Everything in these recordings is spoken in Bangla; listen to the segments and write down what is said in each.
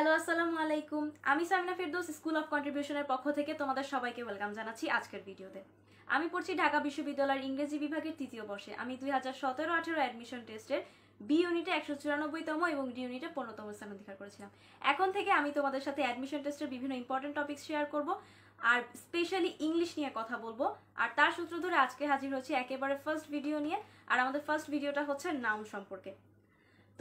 হ্যালো আসসালামু আলাইকুম আমি সামিনা ফেরদোস স্কুল অফ কন্ট্রিবিউশনের পক্ষ থেকে তোমাদের সবাইকে ওয়েলকাম জানাচ্ছি আজকের ভিডিওতে আমি পড়ছি ঢাকা বিশ্ববিদ্যালয়ের ইংরেজি বিভাগের তৃতীয় বর্ষে আমি দুই হাজার সতেরো আঠেরো অ্যাডমিশন টেস্টের বি ইউনিটে একশো চুরানব্বইতম এবং ডি ইউনিটে পনেরোতম স্থান অধিকার করেছিলাম এখন থেকে আমি তোমাদের সাথে অ্যাডমিশন টেস্টের বিভিন্ন ইম্পর্টেন্ট টপিক শেয়ার করব আর স্পেশালি ইংলিশ নিয়ে কথা বলবো আর তার সূত্র ধরে আজকে হাজির হচ্ছে একেবারে ফার্স্ট ভিডিও নিয়ে আর আমাদের ফার্স্ট ভিডিওটা হচ্ছে নাউন সম্পর্কে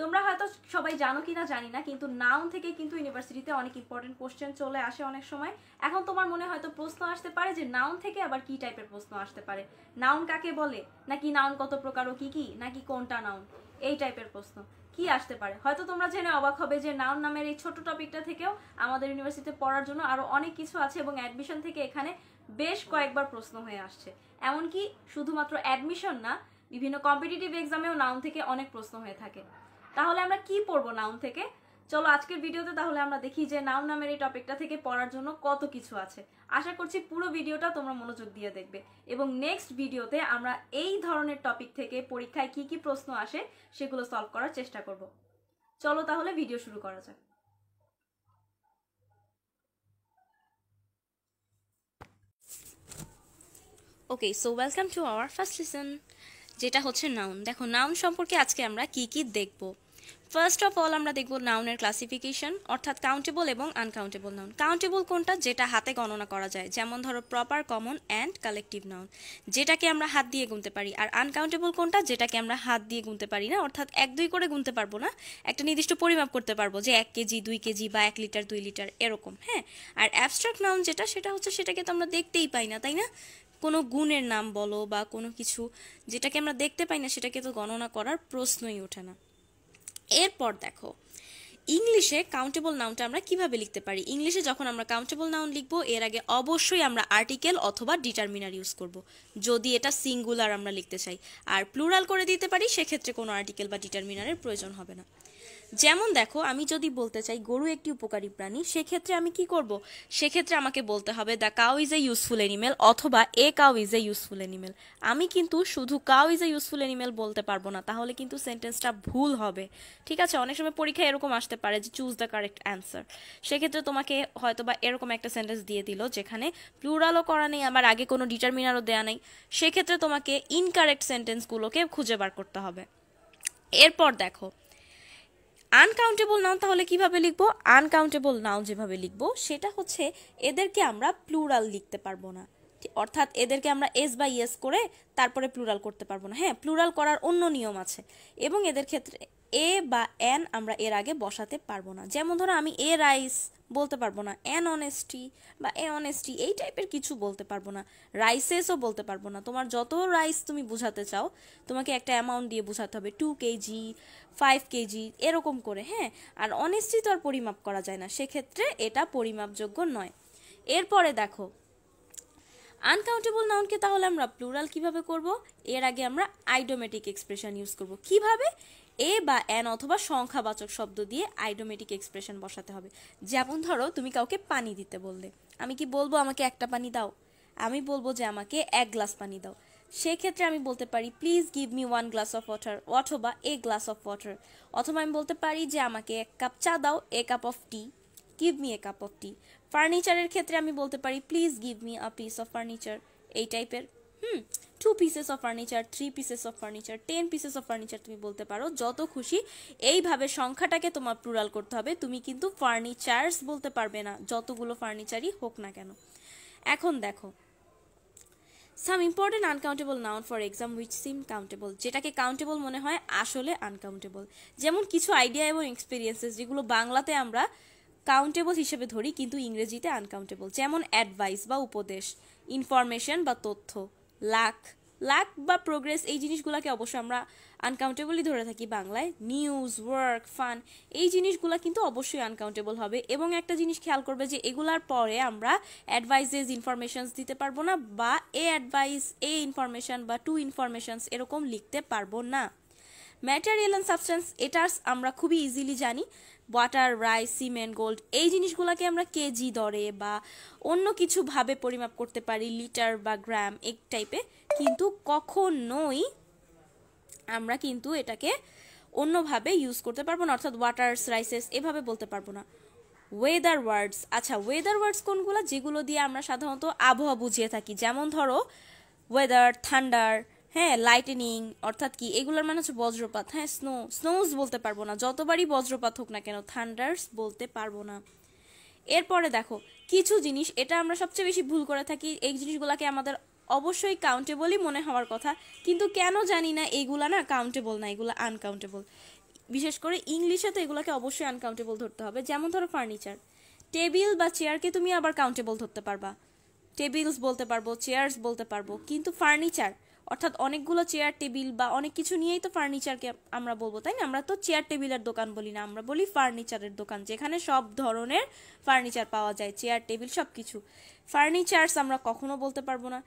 তোমরা হয়তো সবাই জানো কি না জানি না কিন্তু নাউন থেকে কিন্তু ইউনিভার্সিটিতে অনেক ইম্পর্টেন্ট কোশ্চেন চলে আসে অনেক সময় এখন তোমার মনে হয়তো প্রশ্ন আসতে পারে যে নাউন থেকে আবার কি টাইপের প্রশ্ন আসতে পারে নাউন কাকে বলে নাকি নাউন কত প্রকার ও কি কি নাকি কোনটা নাউন এই টাইপের প্রশ্ন কি আসতে পারে হয়তো তোমরা জেনে অবাক হবে যে নাউন নামের এই ছোট টপিকটা থেকেও আমাদের ইউনিভার্সিটিতে পড়ার জন্য আরও অনেক কিছু আছে এবং অ্যাডমিশন থেকে এখানে বেশ কয়েকবার প্রশ্ন হয়ে আসছে এমনকি শুধুমাত্র অ্যাডমিশন না বিভিন্ন কম্পিটিটিভ এক্সামেও নাউন থেকে অনেক প্রশ্ন হয়ে থাকে তাহলে আমরা কি পড়বো নাউন থেকে চলো আজকের ভিডিওতে তাহলে আমরা দেখি যে নাউন নামের এই টপিকটা থেকে পড়ার জন্য কত কিছু আছে আশা করছি পুরো ভিডিওটা তোমরা মনোযোগ দিয়ে দেখবে এবং নেক্সট ভিডিওতে আমরা এই ধরনের টপিক থেকে পরীক্ষায় কি কি প্রশ্ন আসে সেগুলো সলভ করার চেষ্টা করব চলো তাহলে ভিডিও শুরু করা যাক okay so welcome to our first lesson. যেটা হচ্ছে নাউন দেখো নাউন সম্পর্কে আজকে আমরা কি কি দেখব ফার্স্ট অফ অল আমরা দেখব নাউনের ক্লাসিফিকেশন অর্থাৎ কাউন্টেবল এবং আনকাউন্টেবল নাউন কাউন্টেবল কোনটা যেটা হাতে গণনা করা যায় যেমন ধরো proper common and collective noun যেটাকে আমরা হাত দিয়ে গুনতে পারি আর আনকাউন্টেবল কোনটা যেটাকে আমরা হাত দিয়ে গুনতে পারি না অর্থাৎ এক দুই করে গুনতে পারবো না একটা নির্দিষ্ট পরিমাপ করতে পারবো যে এক কেজি দুই কেজি বা এক লিটার দুই লিটার এরকম হ্যাঁ আর অ্যাবস্ট্রাক্ট নাউন যেটা সেটা হচ্ছে সেটাকে তো আমরা দেখতেই পাই না তাই না কোনো গুণের নাম বলো বা কোনো কিছু যেটাকে আমরা দেখতে পাই না সেটাকে তো গণনা করার প্রশ্নই ওঠে না এরপর দেখো ইংলিশে কাউন্টেবল নাউনটা আমরা কিভাবে লিখতে পারি ইংলিশে যখন আমরা কাউন্টেবল নাউন লিখব এর আগে অবশ্যই আমরা আর্টিকেল অথবা ডিটারমিনার ইউজ করব যদি এটা সিঙ্গুলার আমরা লিখতে চাই আর প্লুরাল করে দিতে পারি সেক্ষেত্রে কোনো আর্টিকেল বা ডিটারমিনারের প্রয়োজন হবে না যেমন দেখো আমি যদি বলতে চাই গরু একটি উপকারী প্রাণী সেক্ষেত্রে আমি কি করব সেক্ষেত্রে আমাকে বলতে হবে the cow is a useful animal অথবা a cow is a useful animal আমি কিন্তু শুধু cow is a useful animal বলতে পারবো না তাহলে কিন্তু সেন্টেন্সটা ভুল হবে ঠিক আছে অনেক সময় পরীক্ষায় এরকম আসতে পারে যে চুজ দ্য কারেক্ট অ্যান্সার সেক্ষেত্রে তোমাকে হয়তো বা এরকম একটা সেন্টেন্স দিয়ে দিল যেখানে প্লুরালও করা নেই আমার আগে কোনো ডিটারমিনারও দেয়া নেই সেক্ষেত্রে তোমাকে ইনকারেক্ট সেন্টেন্সগুলোকে খুঁজে বার করতে হবে এরপর দেখো আনকাউন্টেবল নাউন তাহলে কিভাবে লিখব আনকাউন্টেবল নাউন যেভাবে লিখব সেটা হচ্ছে এদেরকে আমরা প্লুরাল লিখতে পারবো না অর্থাৎ এদেরকে আমরা এস বা ইয়েস করে তারপরে প্লুরাল করতে পারবো না হ্যাঁ প্লুরাল করার অন্য নিয়ম আছে এবং এদের ক্ষেত্রে এ বা অ্যান আমরা এর আগে বসাতে পারবো না যেমন ধরো আমি এ রাইস বলতে পারবো না অ্যান অনেস্টি বা এ অনেস্টি এই টাইপের কিছু বলতে পারবো না রাইসেসও বলতে পারবো না তোমার যত রাইস তুমি বোঝাতে চাও তোমাকে একটা অ্যামাউন্ট দিয়ে বোঝাতে হবে টু কেজি ফাইভ কেজি এরকম করে হ্যাঁ আর অনেস্টি তো আর পরিমাপ করা যায় না সেক্ষেত্রে এটা পরিমাপযোগ্য নয় এরপরে দেখো আনকাউন্টেবল নাউনকে তাহলে আমরা প্লুরাল কিভাবে করব এর আগে আমরা আইডোমেটিক এক্সপ্রেশন ইউজ করব কিভাবে এ বা অ্যান অথবা সংখ্যাবাচক শব্দ দিয়ে আইডোমেটিক এক্সপ্রেশন বসাতে হবে যেমন ধরো তুমি কাউকে পানি দিতে বললে আমি কি বলবো আমাকে একটা পানি দাও আমি বলবো যে আমাকে এক গ্লাস পানি দাও সেক্ষেত্রে আমি বলতে পারি please give me one glass of water অথবা এ গ্লাস অফ ওয়াটার অথবা আমি বলতে পারি যে আমাকে এক কাপ চা দাও a cup of tea give me a cup of tea ফার্নিচারের ক্ষেত্রে আমি বলতে পারি please give me a piece of furniture এই টাইপের hmm two pieces of furniture three pieces of furniture ten pieces of furniture তুমি বলতে পারো যত খুশি এইভাবে সংখ্যাটাকে তোমার প্লুরাল করতে হবে তুমি কিন্তু ফার্নিচার্স বলতে পারবে না যতগুলো ফার্নিচারই হোক না কেন এখন দেখো some important uncountable noun for exam which seem countable যেটাকে কাউন্টেবল মনে হয় আসলে আনকাউন্টেবল যেমন কিছু আইডিয়া এবং এক্সপিরিয়েন্সেস যেগুলো বাংলাতে আমরা কাউন্টেবল হিসেবে ধরি কিন্তু ইংরেজিতে আনকাউন্টেবল যেমন অ্যাডভাইস বা উপদেশ ইনফরমেশন বা তথ্য লাখ লাক বা প্রোগ্রেস এই জিনিসগুলোকে অবশ্যই আমরা আনকাউন্টেবলই ধরে থাকি বাংলায় নিউজ ওয়ার্ক ফান এই জিনিসগুলো কিন্তু অবশ্যই আনকাউন্টেবল হবে এবং একটা জিনিস খেয়াল করবে যে এগুলার পরে আমরা অ্যাডভাইসেস ইনফরমেশনস দিতে পারবো না বা এ অ্যাডভাইস এ ইনফরমেশন বা টু ইনফরমেশনস এরকম লিখতে পারবো না ম্যাটেরিয়াল অ্যান্ড সাবস্টেন্স এটার্স আমরা খুবই ইজিলি জানি ওয়াটার রাইস সিমেন্ট গোল্ড এই জিনিসগুলোকে আমরা কেজি দরে বা অন্য কিছুভাবে পরিমাপ করতে পারি লিটার বা গ্রাম এক টাইপে কিন্তু কখনোই আমরা কিন্তু এটাকে অন্যভাবে ইউজ করতে পারবো না অর্থাৎ ওয়াটার্স রাইসেস এভাবে বলতে পারবো না ওয়েদার ওয়ার্ডস আচ্ছা ওয়েদার ওয়ার্ডস কোনগুলো যেগুলো দিয়ে আমরা সাধারণত আবহাওয়া বুঝিয়ে থাকি যেমন ধরো ওয়েদার থান্ডার হ্যাঁ লাইটেনিং অর্থাৎ কি এগুলোর মানে হচ্ছে বজ্রপাত হ্যাঁ স্নো স্নোজ বলতে পারবো না যতবারই বজ্রপাত হোক না কেন থান্ডার্স বলতে পারবো না এরপরে দেখো কিছু জিনিস এটা আমরা সবচেয়ে বেশি ভুল করে থাকি এই জিনিসগুলোকে আমাদের অবশ্যই কাউন্টেবলই মনে হওয়ার কথা কিন্তু কেন জানি না এগুলো না কাউন্টেবল না এগুলো আনকাউন্টেবল বিশেষ করে ইংলিশে তো এগুলোকে অবশ্যই আনকাউন্টেবল ধরতে হবে যেমন ধরো ফার্নিচার টেবিল বা চেয়ারকে তুমি আবার কাউন্টেবল ধরতে পারবা টেবিলস বলতে পারবো চেয়ারস বলতে পারবো কিন্তু ফার্নিচার অর্থাৎ অনেকগুলো চেয়ার টেবিল বা অনেক কিছু নিয়েই তো ফার্নিচারকে আমরা বলবো তাই না আমরা তো চেয়ার টেবিলের দোকান বলি না আমরা বলি ফার্নিচারের দোকান যেখানে সব ধরনের ফার্নিচার পাওয়া যায় চেয়ার টেবিল সব কিছু ফার্নিচার্স আমরা কখনো বলতে পারবো না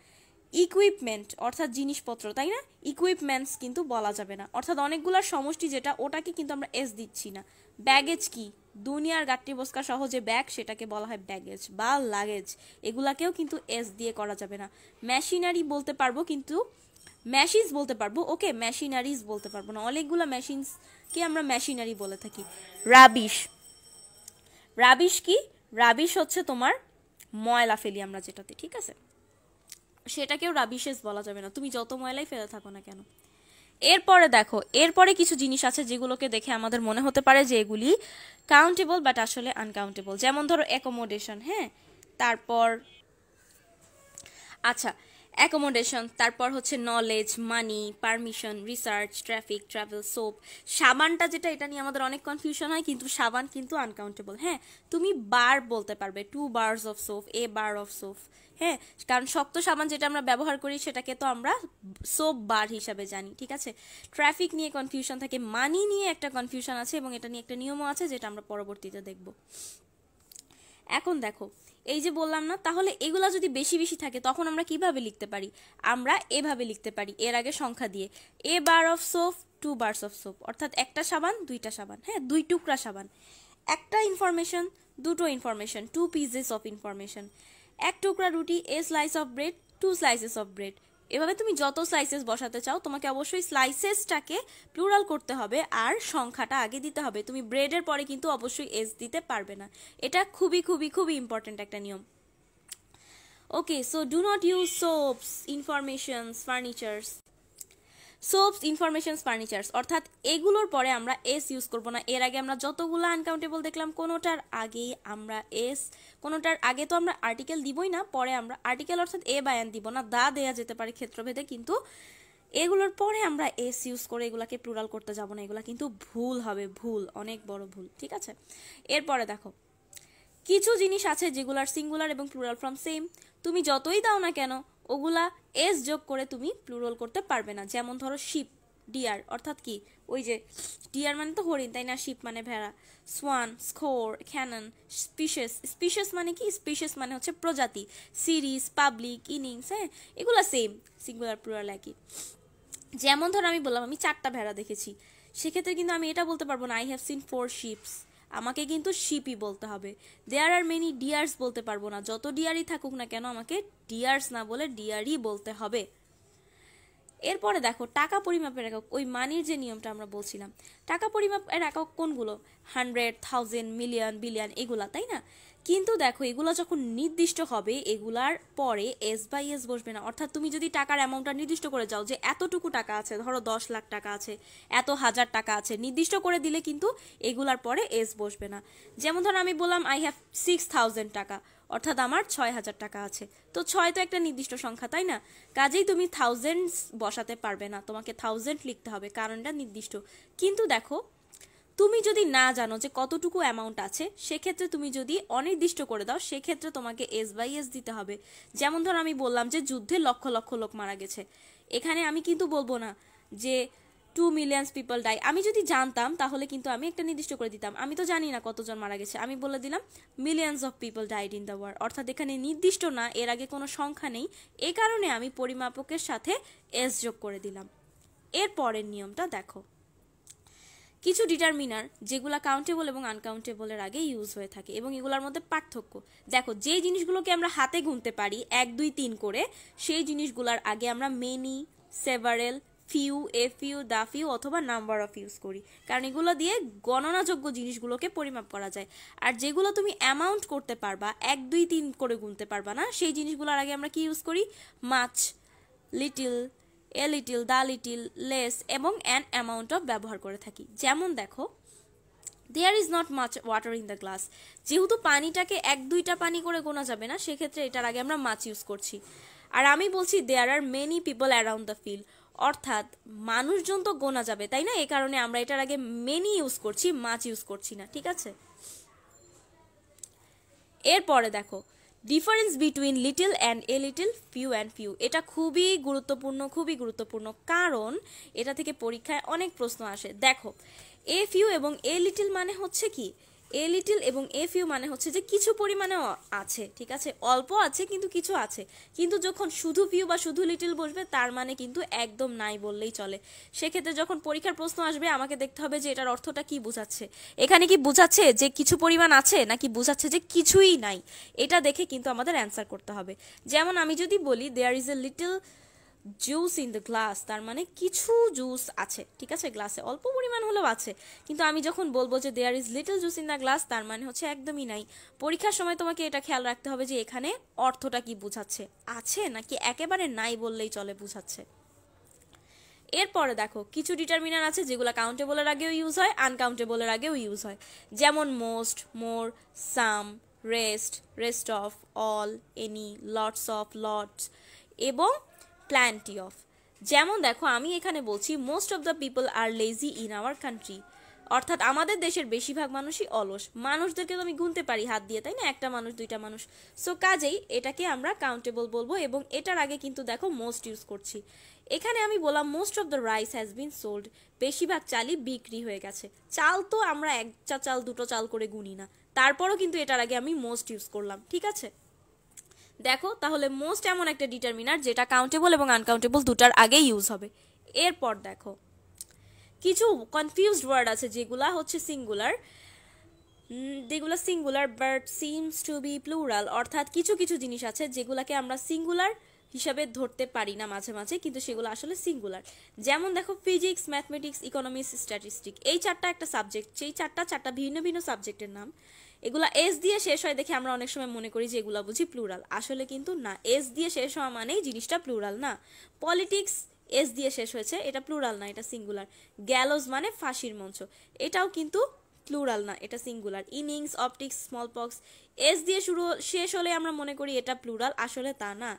ইকুইপমেন্ট অর্থাৎ জিনিসপত্র তাই না ইকুইপমেন্টস কিন্তু বলা যাবে না অর্থাৎ অনেকগুলোর সমষ্টি যেটা ওটাকে কিন্তু আমরা এস দিচ্ছি না ব্যাগেজ কি দুনিয়ার গাট্টি বোসকা সহজে ব্যাগ সেটাকে বলা হয় ব্যাগেজ বা লাগেজ এগুলাকেও কিন্তু এস দিয়ে করা যাবে না মেশিনারি বলতে পারবো কিন্তু মেশিনস বলতে পারবো ওকে মেশিনারিজ বলতে পারবো না অনেকগুলো মেশিনসকে আমরা মেশিনারি বলে থাকি রাবিশ রাবিশ কি রাবিশ হচ্ছে তোমার ময়লা ফেলি আমরা যেটাতে ঠিক আছে সেটাকেও রাবিশেস বলা যাবে না তুমি যত ময়লাই ফেলে থাকো না কেন এরপরে দেখো এরপরে কিছু জিনিস আছে যেগুলোকে দেখে আমাদের মনে হতে পারে যে এগুলি কাউন্টেবল বাট আসলে আনকাউন্টেবল যেমন ধরো অ্যাকোমোডেশন হ্যাঁ তারপর আচ্ছা অ্যাকোমোডেশন তারপর হচ্ছে knowledge money permission research traffic travel soap সাবানটা যেটা এটা নিয়ে আমাদের অনেক কনফিউশন হয় কিন্তু সাবান কিন্তু আনকাউন্টেবল হ্যাঁ তুমি বার বলতে পারবে two bars of soap a bar of soap হ্যাঁ কারণ শক্ত সাবান যেটা আমরা ব্যবহার করি সেটাকে তো আমরা সোপ বার হিসাবে জানি ঠিক আছে ট্রাফিক নিয়ে কনফিউশন থাকে মানি নিয়ে একটা কনফিউশন আছে এবং এটা নিয়ে একটা নিয়মও আছে যেটা আমরা পরবর্তীতে দেখবো এখন দেখো এই যে বললাম না তাহলে এগুলা যদি বেশি বেশি থাকে তখন আমরা কিভাবে লিখতে পারি আমরা এভাবে লিখতে পারি এর আগে সংখ্যা দিয়ে a bar of soap two bars of soap অর্থাৎ একটা সাবান দুইটা সাবান হ্যাঁ দুই টুকরা সাবান একটা ইনফরমেশন দুটো information two pieces of information এক টুকরা রুটি a slice of bread two slices of bread এভাবে তুমি যত স্লাইসেস বসাতে চাও তোমাকে অবশ্যই স্লাইসেসটাকে প্লুরাল করতে হবে আর সংখ্যাটা আগে দিতে হবে তুমি ব্রেডের পরে কিন্তু অবশ্যই এস দিতে পারবে না এটা খুবই খুবই খুবই ইম্পর্টেন্ট একটা নিয়ম okay so do not use soaps informations furnitures soaps information furnitures অর্থাৎ এগুলোর পরে আমরা এস ইউজ করব না এর আগে আমরা যতগুলো আনকাউন্টেবল দেখলাম কোনোটার আগেই আমরা এস কোনোটার আগে তো আমরা আর্টিকেল দিবই না পরে আমরা আর্টিকেল অর্থাৎ এ বায়ান দিব না দা দেয়া যেতে পারে ক্ষেত্রভেদে কিন্তু এগুলোর পরে আমরা এস ইউজ করে এগুলাকে প্লুরাল করতে যাব না এগুলা কিন্তু ভুল হবে ভুল অনেক বড় ভুল ঠিক আছে এরপরে দেখো কিছু জিনিস আছে যেগুলার সিঙ্গুলার এবং প্লুরাল ফ্রম সেম তুমি যতই দাও না কেন ওগুলা এস যোগ করে তুমি প্লুরল করতে পারবে না যেমন ধরো শিপ ডিয়ার অর্থাৎ কি ওই যে ডিয়ার মানে তো হরিণ তাই না শিপ মানে ভেড়া swan score cannon species species মানে কি স্পিশেস মানে হচ্ছে প্রজাতি সিরিজ পাবলিক ইনিংস হ্যাঁ এগুলো সেম সিঙ্গুলার প্লুরাল একই যেমন ধরো আমি বললাম আমি চারটা ভেড়া দেখেছি সেক্ষেত্রে কিন্তু আমি এটা বলতে পারবো না I have seen four sheeps আমাকে কিন্তু শিপই বলতে হবে দেয়ার আর মেনি ডিয়ার্স বলতে পারবো না যত ডিয়ারই থাকুক না কেন আমাকে ডিয়ার্স না বলে ডিয়ারই বলতে হবে এরপরে দেখো টাকা পরিমাপের একক ওই মানির যে নিয়মটা আমরা বলছিলাম টাকা পরিমাপের একক কোনগুলো হান্ড্রেড থাউজেন্ড মিলিয়ন বিলিয়ন এগুলা তাই না কিন্তু দেখো এগুলো যখন নির্দিষ্ট হবে এগুলার পরে এস বাই এস বসবে না অর্থাৎ তুমি যদি টাকার অ্যামাউন্টটা নির্দিষ্ট করে যাও যে এতটুকু টাকা আছে ধরো দশ লাখ টাকা আছে এত হাজার টাকা আছে নির্দিষ্ট করে দিলে কিন্তু এগুলার পরে এস বসবে না যেমন ধরো আমি বললাম আই হ্যাভ সিক্স থাউজেন্ড টাকা অর্থাৎ আমার ছয় হাজার টাকা আছে তো ছয় তো একটা নির্দিষ্ট সংখ্যা তাই না কাজেই তুমি থাউজেন্ডস বসাতে পারবে না তোমাকে থাউজেন্ড লিখতে হবে কারণটা নির্দিষ্ট কিন্তু দেখো তুমি যদি না জানো যে কতটুকু অ্যামাউন্ট আছে সেক্ষেত্রে তুমি যদি অনির্দিষ্ট করে দাও সেক্ষেত্রে তোমাকে এস বাই এস দিতে হবে যেমন ধরো আমি বললাম যে যুদ্ধে লক্ষ লক্ষ লোক মারা গেছে এখানে আমি কিন্তু বলবো না যে টু মিলিয়ন্স পিপল ডাই আমি যদি জানতাম তাহলে কিন্তু আমি একটা নির্দিষ্ট করে দিতাম আমি তো জানি না কতজন মারা গেছে আমি বলে দিলাম millions of people died in the world অর্থাৎ এখানে নির্দিষ্ট না এর আগে কোনো সংখ্যা নেই এ কারণে আমি পরিমাপকের সাথে এস যোগ করে দিলাম এর পরের নিয়মটা দেখো কিছু ডিটারমিনার যেগুলো কাউন্টেবল এবং আনকাউন্টেবলের আগে ইউজ হয়ে থাকে এবং এগুলোর মধ্যে পার্থক্য দেখো যে জিনিসগুলোকে আমরা হাতে গুনতে পারি এক দুই তিন করে সেই জিনিসগুলোর আগে আমরা many several few a few the few অথবা নাম্বার অফ ইউজ করি কারণ এগুলো দিয়ে গণনাযোগ্য জিনিসগুলোকে পরিমাপ করা যায় আর যেগুলো তুমি অ্যামাউন্ট করতে পারবা এক দুই তিন করে গুনতে পারবা না সেই জিনিসগুলোর আগে আমরা কি ইউজ করি মাছ little a little the little less এবং অ্যান অ্যামাউন্ট অফ ব্যবহার করে থাকি যেমন দেখো there is not much water in the glass যেহেতু পানিটাকে এক দুইটা পানি করে গোনা যাবে না সেক্ষেত্রে এটার আগে আমরা মাছ ইউজ করছি আর আমি বলছি there are many people around the field অর্থাৎ মানুষজন তো গোনা যাবে তাই না এ কারণে আমরা এটার আগে মেনি ইউজ করছি মাছ ইউজ করছি না ঠিক আছে এরপরে দেখো difference between little and a little few and few এটা খুবই গুরুত্বপূর্ণ খুবই গুরুত্বপূর্ণ কারণ এটা থেকে পরীক্ষায় অনেক প্রশ্ন আসে দেখো এ ফিউ এবং এ লিটল মানে হচ্ছে কি এ লিটিল এবং এ ফিউ মানে হচ্ছে যে কিছু পরিমাণে আছে ঠিক আছে অল্প আছে কিন্তু কিছু আছে কিন্তু যখন শুধু ফিউ বা শুধু লিটিল বসবে তার মানে কিন্তু একদম নাই বললেই চলে সেক্ষেত্রে যখন পরীক্ষার প্রশ্ন আসবে আমাকে দেখতে হবে যে এটার অর্থটা কি বোঝাচ্ছে এখানে কি বোঝাচ্ছে যে কিছু পরিমাণ আছে নাকি বোঝাচ্ছে যে কিছুই নাই এটা দেখে কিন্তু আমাদের অ্যান্সার করতে হবে যেমন আমি যদি বলি there is a little juice in the glass তার মানে কিছু জুস আছে ঠিক আছে গ্লাসে অল্প পরিমাণ হলেও আছে কিন্তু আমি যখন বলবো যে there is little juice in the glass তার মানে হচ্ছে একদমই নাই পরীক্ষার সময় তোমাকে এটা খেয়াল রাখতে হবে যে এখানে অর্থটা কি বোঝাচ্ছে আছে নাকি একেবারে নাই বললেই চলে বোঝাচ্ছে এরপরে দেখো কিছু ডিটারমিনার আছে যেগুলো কাউন্টেবলের আগেও ইউজ হয় আনকাউন্টেবলের আগেও ইউজ হয় যেমন most more some rest rest of all any lots of lots এবং প্ল্যান্টি অফ যেমন দেখো আমি এখানে বলছি most of the people are lazy in our country অর্থাৎ আমাদের দেশের বেশিরভাগ মানুষই অলস মানুষদেরকে তো আমি গুনতে পারি হাত দিয়ে তাই না একটা মানুষ দুইটা মানুষ সো কাজেই এটাকে আমরা কাউন্টেবল বলবো এবং এটার আগে কিন্তু দেখো মোস্ট ইউজ করছি এখানে আমি বললাম most of the rice has been sold বেশিরভাগ চালই বিক্রি হয়ে গেছে চাল তো আমরা একটা চাল দুটো চাল করে গুনি না তারপরও কিন্তু এটার আগে আমি মোস্ট ইউজ করলাম ঠিক আছে দেখো তাহলে মোস্ট এমন একটা ডিটারমিনার যেটা কাউন্টেবল এবং আনকাউন্টেবল দুটার আগেই ইউজ হবে এরপর দেখো কিছু কনফিউজড ওয়ার্ড আছে যেগুলা হচ্ছে সিঙ্গুলার যেগুলো singular but seems to be plural অর্থাৎ কিছু কিছু জিনিস আছে যেগুলোকে আমরা সিঙ্গুলার হিসাবে ধরতে পারি না মাঝে মাঝে কিন্তু সেগুলো আসলে সিঙ্গুলার যেমন দেখো ফিজিক্স ম্যাথমেটিক্স ইকোনমিক্স স্ট্যাটিস্টিক এই চারটা একটা সাবজেক্ট সেই চারটা চারটা ভিন্ন ভিন্ন সাবজেক্টের নাম এগুলা এস দিয়ে শেষ হয় দেখে আমরা অনেক সময় মনে করি যে এগুলা বুঝি প্লুরাল আসলে কিন্তু না এস দিয়ে শেষ হওয়া মানেই জিনিসটা প্লুরাল না পলিটিক্স এস দিয়ে শেষ হয়েছে এটা প্লুরাল না এটা সিঙ্গুলার গ্যালোজ মানে ফাঁসির মঞ্চ এটাও কিন্তু প্লুরাল না এটা singular innings optics small pox S দিয়ে শুরু শেষ হলে আমরা মনে করি এটা প্লুরাল আসলে তা না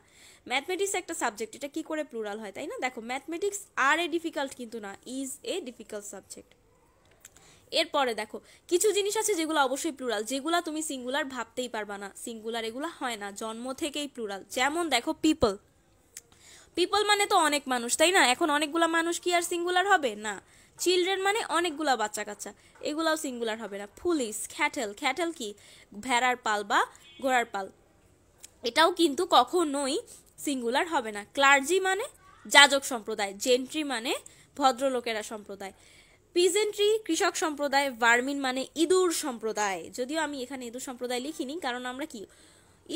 ম্যাথমেটিক্স একটা সাবজেক্ট এটা কি করে প্লুরাল হয় তাই না দেখো ম্যাথমেটিক্স আর এ ডিফিকাল্ট কিন্তু না ইজ এ ডিফিকাল্ট সাবজেক্ট এরপরে দেখো কিছু জিনিস আছে যেগুলো অবশ্যই প্লুরাল যেগুলো তুমি সিঙ্গুলার ভাবতেই পারবা না সিঙ্গুলার এগুলো হয় না জন্ম থেকেই প্লুরাল যেমন দেখো পিপল পিপল মানে তো অনেক মানুষ তাই না এখন অনেকগুলা মানুষ কি আর সিঙ্গুলার হবে না চিলড্রেন মানে অনেকগুলা বাচ্চা কাচ্চা এগুলাও সিঙ্গুলার হবে না পুলিশ খ্যাটেল খ্যাটেল কি ভেড়ার পাল বা ঘোড়ার পাল এটাও কিন্তু কখনোই সিঙ্গুলার হবে না ক্লার্জি মানে যাজক সম্প্রদায় জেন্ট্রি মানে ভদ্রলোকেরা সম্প্রদায় পিজেন্ট্রি কৃষক সম্প্রদায় ভার্মিন মানে ইঁদুর সম্প্রদায় যদিও আমি এখানে ইঁদুর সম্প্রদায় লিখিনি কারণ আমরা কি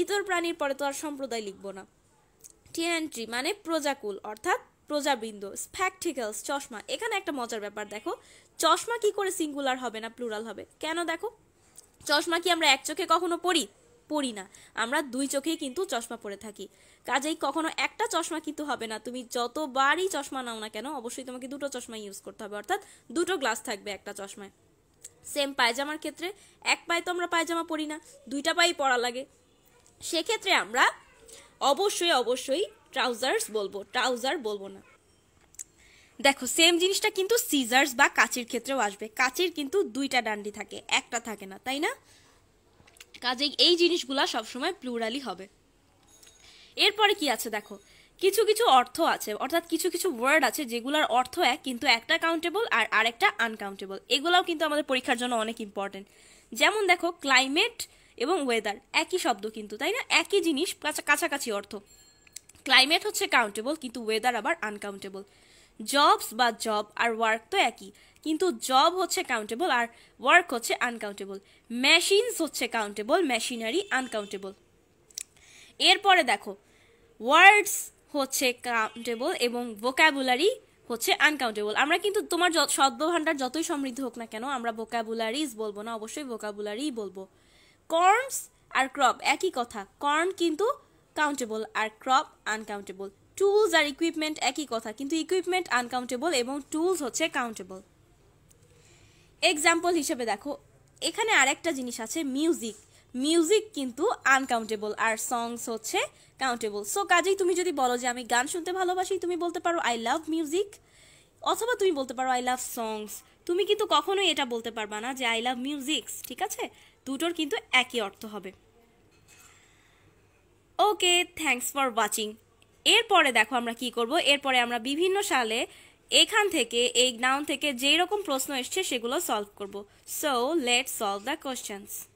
ইঁদুর প্রাণীর পরে তো আর সম্প্রদায় লিখবো না টিএনট্রি মানে প্রজাকুল অর্থাৎ প্রজাবৃন্দ স্প্যাকটিক্যালস চশমা এখানে একটা মজার ব্যাপার দেখো চশমা কি করে সিঙ্গুলার হবে না প্লুরাল হবে কেন দেখো চশমা কি আমরা এক চোখে কখনো পড়ি পরি না আমরা দুই চোখেই কিন্তু চশমা পরে থাকি কাজেই কখনো একটা চশমা কিন্তু হবে না তুমি যতবারই চশমা নাও না কেন অবশ্যই তোমাকে দুটো চশমা ইউজ করতে হবে অর্থাৎ দুটো গ্লাস থাকবে একটা চশমায় সেম পায়জামার ক্ষেত্রে এক পায়ে তো আমরা পায়জামা পরি না দুইটা পায়ে পরা লাগে সেক্ষেত্রে আমরা অবশ্যই অবশ্যই ট্রাউজার্স বলবো ট্রাউজার বলবো না দেখো সেম জিনিসটা কিন্তু সিজার্স বা কাঁচির ক্ষেত্রেও আসবে কাঁচির কিন্তু দুইটা ডান্ডি থাকে একটা থাকে না তাই না কাজেই এই জিনিসগুলা সবসময় প্লুরালি হবে এরপরে কি আছে দেখো কিছু কিছু অর্থ আছে অর্থাৎ কিছু কিছু ওয়ার্ড আছে যেগুলোর অর্থ এক কিন্তু একটা কাউন্টেবল আর আরেকটা আনকাউন্টেবল এগুলাও কিন্তু আমাদের পরীক্ষার জন্য অনেক ইম্পর্টেন্ট যেমন দেখো ক্লাইমেট এবং ওয়েদার একই শব্দ কিন্তু তাই না একই জিনিস কাছাকাছি অর্থ ক্লাইমেট হচ্ছে কাউন্টেবল কিন্তু ওয়েদার আবার আনকাউন্টেবল জবস বা জব আর ওয়ার্ক তো একই কিন্তু জব হচ্ছে কাউন্টেবল আর ওয়ার্ক হচ্ছে আনকাউন্টেবল মেশিনস হচ্ছে কাউন্টেবল মেশিনারি আনকাউন্টেবল এরপরে দেখো ওয়ার্ডস হচ্ছে কাউন্টেবল এবং ভোক্যাবুলারি হচ্ছে আনকাউন্টেবল আমরা কিন্তু তোমার শব্দ যতই সমৃদ্ধ হোক না কেন আমরা ভোকাবুলারিজ বলবো না অবশ্যই ভোকাবুলারিই বলবো কর্নস আর ক্রপ একই কথা কর্ন কিন্তু কাউন্টেবল আর ক্রপ আনকাউন্টেবল টুলস আর ইকুইপমেন্ট একই কথা কিন্তু ইকুইপমেন্ট আনকাউন্টেবল এবং টুলস হচ্ছে কাউন্টেবল এক্সাম্পল হিসেবে দেখো এখানে আরেকটা জিনিস আছে মিউজিক মিউজিক কিন্তু আনকাউন্টেবল আর সংস হচ্ছে কাউন্টেবল সো কাজেই তুমি যদি বলো যে আমি গান শুনতে ভালোবাসি তুমি বলতে পারো আই লাভ মিউজিক অথবা তুমি বলতে পারো আই লাভ সংস তুমি কিন্তু কখনোই এটা বলতে পারবা না যে আই লাভ মিউজিক্স ঠিক আছে দুটোর কিন্তু একই অর্থ হবে ওকে থ্যাংকস ফর ওয়াচিং এরপরে দেখো আমরা কি করব এরপরে আমরা বিভিন্ন সালে এখান থেকে এই নাউন থেকে যেই রকম প্রশ্ন এসছে সেগুলো সলভ করব so let solve the questions